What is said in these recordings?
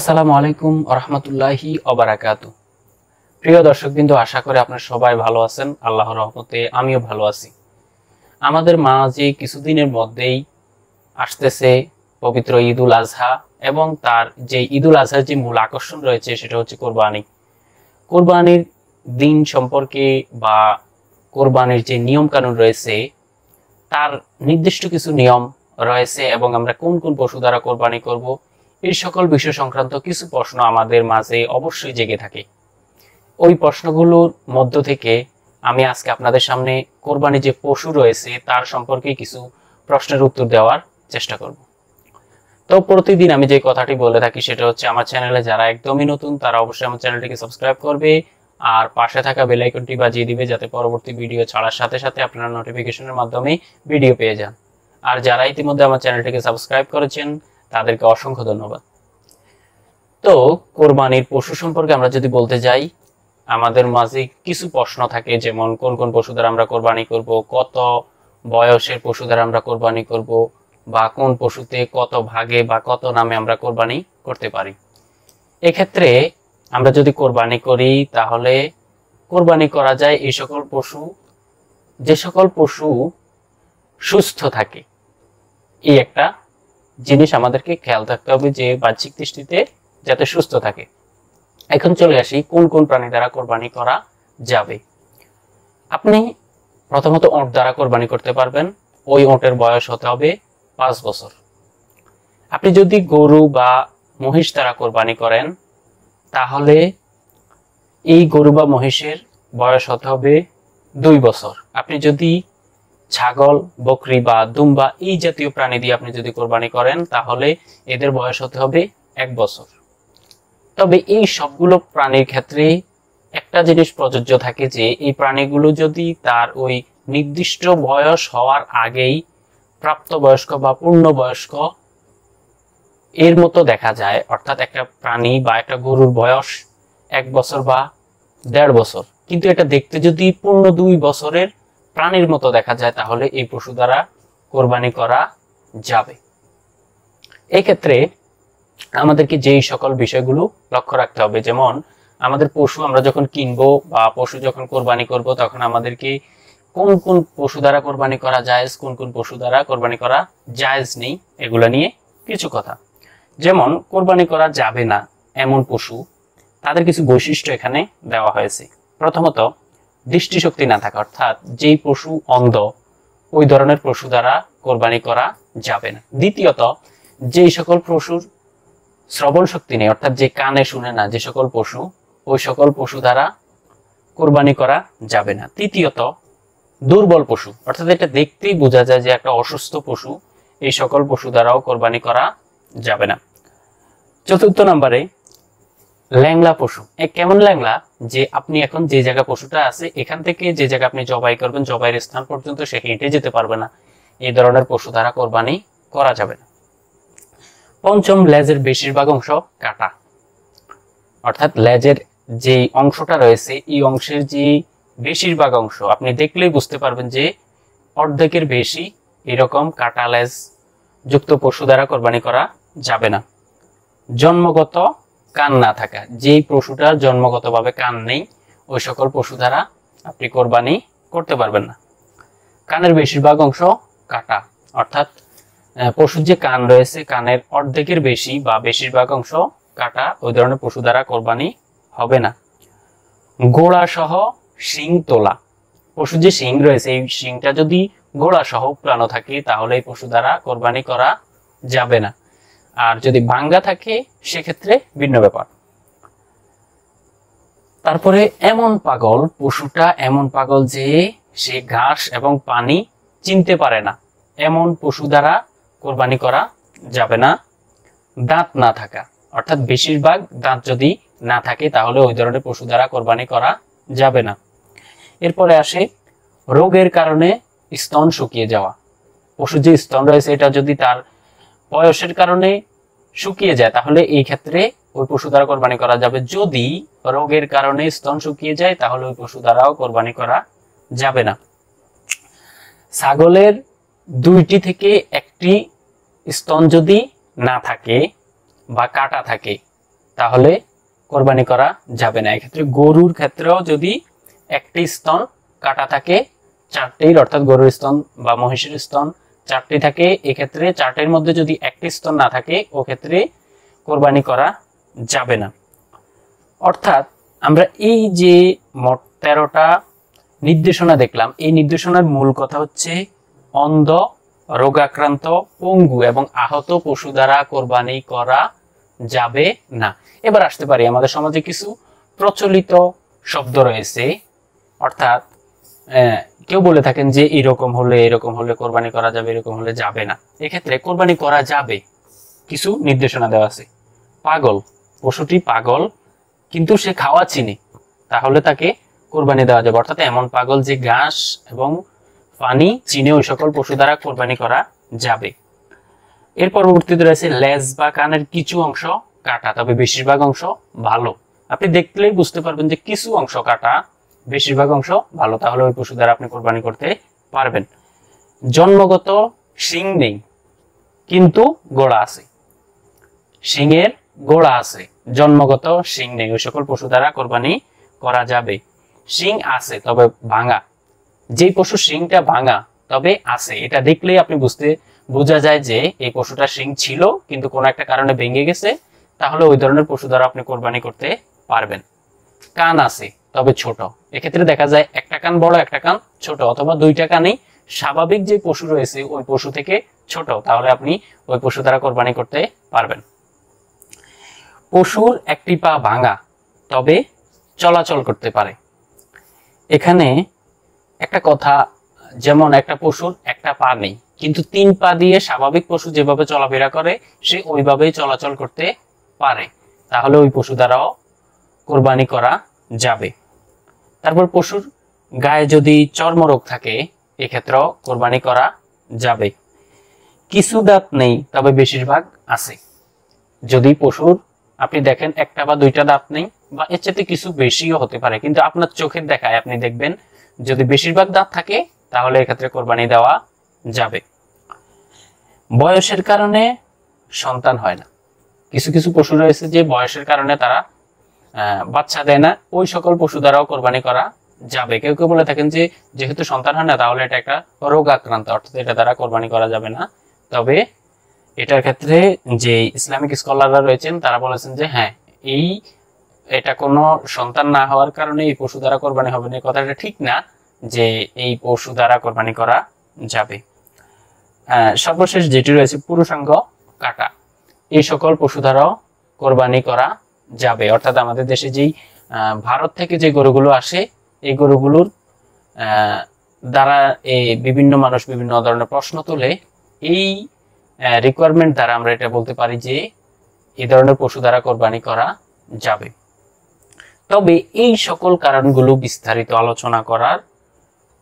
আসসালামু আলাইকুম রহমতুল্লাহি অবরাকাত প্রিয় দর্শক বিন্দু আশা করে আপনারা সবাই ভালো আছেন আল্লাহ রহমতে আমিও ভালো আছি আমাদের যে কিছুদিনের মধ্যেই আসতেছে পবিত্র ঈদুল আজহা এবং তার যে ঈদুল আজহার যে মূল আকর্ষণ রয়েছে সেটা হচ্ছে কোরবানি কোরবানির দিন সম্পর্কে বা কোরবানির যে নিয়মকানুন রয়েছে তার নির্দিষ্ট কিছু নিয়ম রয়েছে এবং আমরা কোন কোন পশু দ্বারা কোরবানি করব এই সকল বিষয় সংক্রান্ত কিছু প্রশ্ন আমাদের মাঝে অবশ্যই জেগে থাকে ওই প্রশ্নগুলোর মধ্য থেকে আমি আজকে আপনাদের সামনে কোরবানি যে পশু রয়েছে তার সম্পর্কে কিছু প্রশ্নের উত্তর দেওয়ার চেষ্টা করব তো প্রতিদিন আমি যে কথাটি বলে থাকি সেটা হচ্ছে আমার চ্যানেলে যারা একদমই নতুন তারা অবশ্যই আমার চ্যানেলটিকে সাবস্ক্রাইব করবে আর পাশে থাকা বেলাইকনটি বাজিয়ে দিবে যাতে পরবর্তী ভিডিও ছাড়ার সাথে সাথে আপনারা নোটিফিকেশনের মাধ্যমে ভিডিও পেয়ে যান আর যারা ইতিমধ্যে আমার চ্যানেলটিকে সাবস্ক্রাইব করেছেন তাদেরকে অসংখ্য ধন্যবাদ তো কোরবানির পশু সম্পর্কে আমরা যদি বলতে যাই আমাদের মাঝে কিছু প্রশ্ন থাকে যেমন কোন কোন পশু দ্বারা আমরা কোরবানি করব কত বয়সের পশু দ্বারা আমরা কোরবানি করব বা কোন পশুতে কত ভাগে বা কত নামে আমরা কোরবানি করতে পারি এক্ষেত্রে আমরা যদি কোরবানি করি তাহলে কোরবানি করা যায় এই সকল পশু যে সকল পশু সুস্থ থাকে এই একটা জিনিস আমাদেরকে খেয়াল থাকতে হবে যে বাহ্যিক দৃষ্টিতে যাতে সুস্থ থাকে এখন চলে আসি কোন কোন প্রাণী দ্বারা কোরবানি করা যাবে আপনি প্রথমত ওঁট দ্বারা কোরবানি করতে পারবেন ওই ওঁটের বয়স হতে হবে পাঁচ বছর আপনি যদি গরু বা মহিষ দ্বারা কোরবানি করেন তাহলে এই গরু বা মহিষের বয়স হতে হবে দুই বছর আপনি যদি ছাগল বকরি বা দুম্বা এই জাতীয় প্রাণী দিয়ে আপনি যদি কোরবানি করেন তাহলে এদের বয়স হতে হবে এক বছর তবে এই সবগুলো প্রাণীর ক্ষেত্রে একটা জিনিস প্রযোজ্য থাকে যে এই প্রাণীগুলো যদি তার ওই নির্দিষ্ট বয়স হওয়ার আগেই প্রাপ্তবয়স্ক বা পূর্ণবয়স্ক এর মতো দেখা যায় অর্থাৎ একটা প্রাণী বা একটা গরুর বয়স এক বছর বা দেড় বছর কিন্তু এটা দেখতে যদি পূর্ণ দুই বছরের প্রাণীর মতো দেখা যায় তাহলে এই পশু দ্বারা কোরবানি করা যাবে এক্ষেত্রে আমাদেরকে যেই সকল বিষয়গুলো লক্ষ্য রাখতে হবে যেমন আমাদের পশু আমরা যখন কিনবো বা পশু যখন কোরবানি করব তখন আমাদেরকে কোন কোন পশু দ্বারা কোরবানি করা জায়েজ কোন কোন পশু দ্বারা কোরবানি করা জায়েজ নেই এগুলো নিয়ে কিছু কথা যেমন কোরবানি করা যাবে না এমন পশু তাদের কিছু বৈশিষ্ট্য এখানে দেওয়া হয়েছে প্রথমত দৃষ্টিশক্তি না থাকে অর্থাৎ যেই পশু অন্ধ ওই ধরনের পশু দ্বারা কোরবানি করা যাবে না দ্বিতীয়ত যেই সকল পশুর শ্রবণ শক্তি নেই অর্থাৎ যে কানে শুনে না যে সকল পশু ওই সকল পশু দ্বারা কোরবানি করা যাবে না তৃতীয়ত দুর্বল পশু অর্থাৎ এটা দেখতেই বোঝা যায় যে একটা অসুস্থ পশু এই সকল পশু দ্বারাও কোরবানি করা যাবে না চতুর্থ নম্বরে ল্যাংলা পশু এ কেমন ল্যাংলা যে আপনি এখন যে জায়গা পশুটা আছে এখান থেকে যে জায়গা আপনি জবাই করবেন জবাইয়ের স্থান পর্যন্ত সে হেঁটে যেতে পারবে না এই ধরনের পশু দ্বারা কোরবানি করা যাবে না পঞ্চম লেজের বেশিরভাগ অংশ কাটা অর্থাৎ লেজের যে অংশটা রয়েছে এই অংশের যে বেশিরভাগ অংশ আপনি দেখলেই বুঝতে পারবেন যে অর্ধেকের বেশি এরকম কাটা লেজ যুক্ত পশু দ্বারা কোরবানি করা যাবে না জন্মগত কান না থাকা যেই পশুটার জন্মগতভাবে কান নেই ওই সকল পশু দ্বারা আপনি কোরবানি করতে পারবেন না কানের বেশিরভাগ অংশ কাটা অর্থাৎ পশুর যে কান রয়েছে কানের অর্ধেকের বেশি বা বেশিরভাগ অংশ কাটা ওই ধরনের পশু দ্বারা কোরবানি হবে না গোড়া সহ শিং তোলা পশুর যে শিং রয়েছে এই শিংটা যদি গোড়া সহ প্রাণ থাকে তাহলে এই পশু দ্বারা কোরবানি করা যাবে না আর যদি ভাঙ্গা থাকে সেক্ষেত্রে ভিন্ন ব্যাপার তারপরে এমন পাগল পশুটা এমন পাগল যে সে ঘাস এবং পানি চিনতে পারে না এমন পশু দ্বারা কোরবানি করা যাবে না দাঁত না থাকা অর্থাৎ বেশিরভাগ দাঁত যদি না থাকে তাহলে ওই ধরনের পশু দ্বারা কোরবানি করা যাবে না এরপরে আসে রোগের কারণে স্তন শুকিয়ে যাওয়া পশু যে স্তন রয়েছে এটা যদি তার বয়সের কারণে শুকিয়ে যায় তাহলে এই ক্ষেত্রে ওই পশু দ্বারা কোরবানি করা যাবে যদি রোগের কারণে স্তন শুকিয়ে যায় তাহলে ওই পশু দ্বারাও কোরবানি করা যাবে না ছাগলের দুইটি থেকে একটি স্তন যদি না থাকে বা কাটা থাকে তাহলে কোরবানি করা যাবে না এক্ষেত্রে গরুর ক্ষেত্রেও যদি একটি স্তন কাটা থাকে চারটেই অর্থাৎ গরুর স্তন বা মহিষের স্তন চারটি থাকে এক্ষেত্রে চারটের মধ্যে যদি একটি স্তর না থাকে ও ক্ষেত্রে কোরবানি করা যাবে না অর্থাৎ আমরা এই যে মোট তেরোটা নির্দেশনা দেখলাম এই নির্দেশনার মূল কথা হচ্ছে অন্ধ রোগাক্রান্ত পঙ্গু এবং আহত পশু দ্বারা কোরবানি করা যাবে না এবার আসতে পারি আমাদের সমাজে কিছু প্রচলিত শব্দ রয়েছে অর্থাৎ কেউ বলে থাকেন যে এরকম হলে এরকম হলে কোরবানি করা যাবে এরকম হলে যাবে না এক্ষেত্রে কোরবানি করা যাবে কিছু নির্দেশনা দেওয়া আছে পাগল পশুটি পাগল কিন্তু সে খাওয়া চিনি তাহলে তাকে কোরবানি দেওয়া যাবে অর্থাৎ এমন পাগল যে ঘাস এবং পানি চিনে ওই সকল পশু দ্বারা কোরবানি করা যাবে এর পরবর্তীতে রয়েছে লেজ বা কানের কিছু অংশ কাটা তবে বেশিরভাগ অংশ ভালো আপনি দেখলেই বুঝতে পারবেন যে কিছু অংশ কাটা বেশিরভাগ অংশ ভালো তাহলে ওই পশু দ্বারা আপনি কোরবানি করতে পারবেন জন্মগত শিং নেই কিন্তু গোড়া আছে শিংয়ের গোড়া আছে জন্মগত শিং নেই ওই সকল পশু দ্বারা কোরবানি করা যাবে শিং আছে তবে ভাঙা যে পশু শিংটা ভাঙা তবে আছে এটা দেখলেই আপনি বুঝতে বোঝা যায় যে এই পশুটা শিং ছিল কিন্তু কোনো একটা কারণে ভেঙে গেছে তাহলে ওই ধরনের পশু দ্বারা আপনি কোরবানি করতে পারবেন কান আছে তবে ছোট এক্ষেত্রে দেখা যায় একটা কান বড় একটা কান ছোট অথবা দুইটা কানেই স্বাভাবিক যে পশু রয়েছে ওই পশু থেকে ছোট তাহলে আপনি ওই পশু দ্বারা কোরবানি করতে পারবেন পশুর একটি পা ভাঙা তবে চলাচল করতে পারে এখানে একটা কথা যেমন একটা পশুর একটা পা নেই কিন্তু তিন পা দিয়ে স্বাভাবিক পশু যেভাবে চলাফেরা করে সে ওইভাবেই চলাচল করতে পারে তাহলে ওই পশু দ্বারাও কোরবানি করা যাবে তারপর পশুর গায়ে যদি চর্মরোগ থাকে এক্ষেত্রে কোরবানি করা যাবে কিছু দাঁত নেই তবে বেশিরভাগ আছে যদি পশুর আপনি দেখেন একটা বা দুইটা দাঁত নেই বা এর চাইতে কিছু বেশিও হতে পারে কিন্তু আপনার চোখের দেখায় আপনি দেখবেন যদি বেশিরভাগ দাঁত থাকে তাহলে এক্ষেত্রে কোরবানি দেওয়া যাবে বয়সের কারণে সন্তান হয় না কিছু কিছু পশু রয়েছে যে বয়সের কারণে তারা বাচ্চা দেয় না ওই সকল পশু দ্বারাও কোরবানি করা যাবে কেউ কেউ বলে থাকেন যে যেহেতু সন্তান হয় না তাহলে এটা একটা রোগ আক্রান্ত অর্থাৎ এটা দ্বারা কোরবানি করা যাবে না তবে এটার ক্ষেত্রে যে ইসলামিক স্কলাররা রয়েছেন তারা বলেছেন যে হ্যাঁ এই এটা কোনো সন্তান না হওয়ার কারণে এই পশু দ্বারা কোরবানি হবে না কথাটা ঠিক না যে এই পশু দ্বারা কোরবানি করা যাবে সর্বশেষ যেটি রয়েছে পুরুষাঙ্গ কাটা এই সকল পশু দ্বারাও কোরবানি করা যাবে অর্থাৎ আমাদের দেশে যেই ভারত থেকে যে গরুগুলো আসে এই গরুগুলোর দ্বারা এই বিভিন্ন মানুষ বিভিন্ন ধরনের প্রশ্ন তোলে এই রিকোয়ারমেন্ট দ্বারা আমরা এটা বলতে পারি যে এ ধরনের পশু দ্বারা কোরবানি করা যাবে তবে এই সকল কারণগুলো বিস্তারিত আলোচনা করার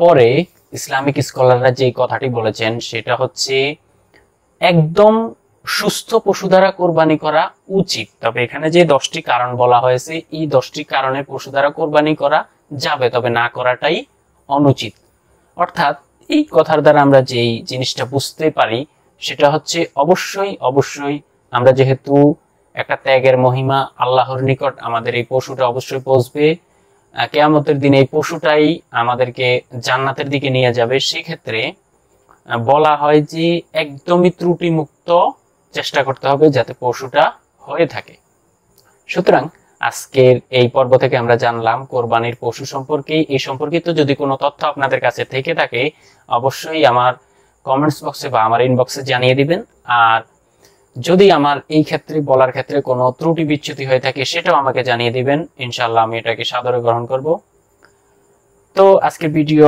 পরে ইসলামিক স্কলাররা যে কথাটি বলেছেন সেটা হচ্ছে একদম সুস্থ পশু দ্বারা কোরবানি করা উচিত তবে এখানে যে দশটি কারণ বলা হয়েছে এই দশটি কারণে পশু দ্বারা কোরবানি করা যাবে তবে না করাটাই অনুচিত অর্থাৎ এই কথার দ্বারা আমরা যেই জিনিসটা বুঝতে পারি সেটা হচ্ছে অবশ্যই অবশ্যই আমরা যেহেতু একটা ত্যাগের মহিমা আল্লাহর নিকট আমাদের এই পশুটা অবশ্যই পৌঁছবে কেয়ামতের দিন এই পশুটাই আমাদেরকে জান্নাতের দিকে নিয়ে যাবে সেক্ষেত্রে বলা হয় যে একদমই ত্রুটিমুক্ত চেষ্টা করতে হবে যাতে পশুটা হয়ে থাকে সুতরাং আজকের এই পর্ব থেকে আমরা জানলাম কোরবানির পশু সম্পর্কে এই সম্পর্কিত যদি কোনো তথ্য আপনাদের কাছে থেকে থাকে অবশ্যই আমার কমেন্টস বক্সে বা আমার ইনবক্সে জানিয়ে দিবেন আর যদি আমার এই ক্ষেত্রে বলার ক্ষেত্রে কোনো ত্রুটি বিচ্যুতি হয়ে থাকে সেটাও আমাকে জানিয়ে দিবেন ইনশাল্লাহ আমি এটাকে সাদরে গ্রহণ করব তো আজকের ভিডিও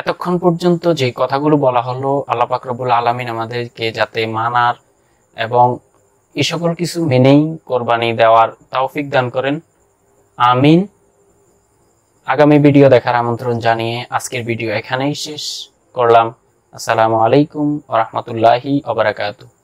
এতক্ষণ পর্যন্ত যে কথাগুলো বলা হলো আল্লাহ পাকরবুল আলমিন আমাদেরকে যাতে মানার এবং এ সকল কিছু মেনেই কোরবানি দেওয়ার তাওফিক দান করেন আমিন আগামী ভিডিও দেখার আমন্ত্রণ জানিয়ে আজকের ভিডিও এখানেই শেষ করলাম আসসালামু আলাইকুম ওরহমতুল্লাহি অবরাকাতু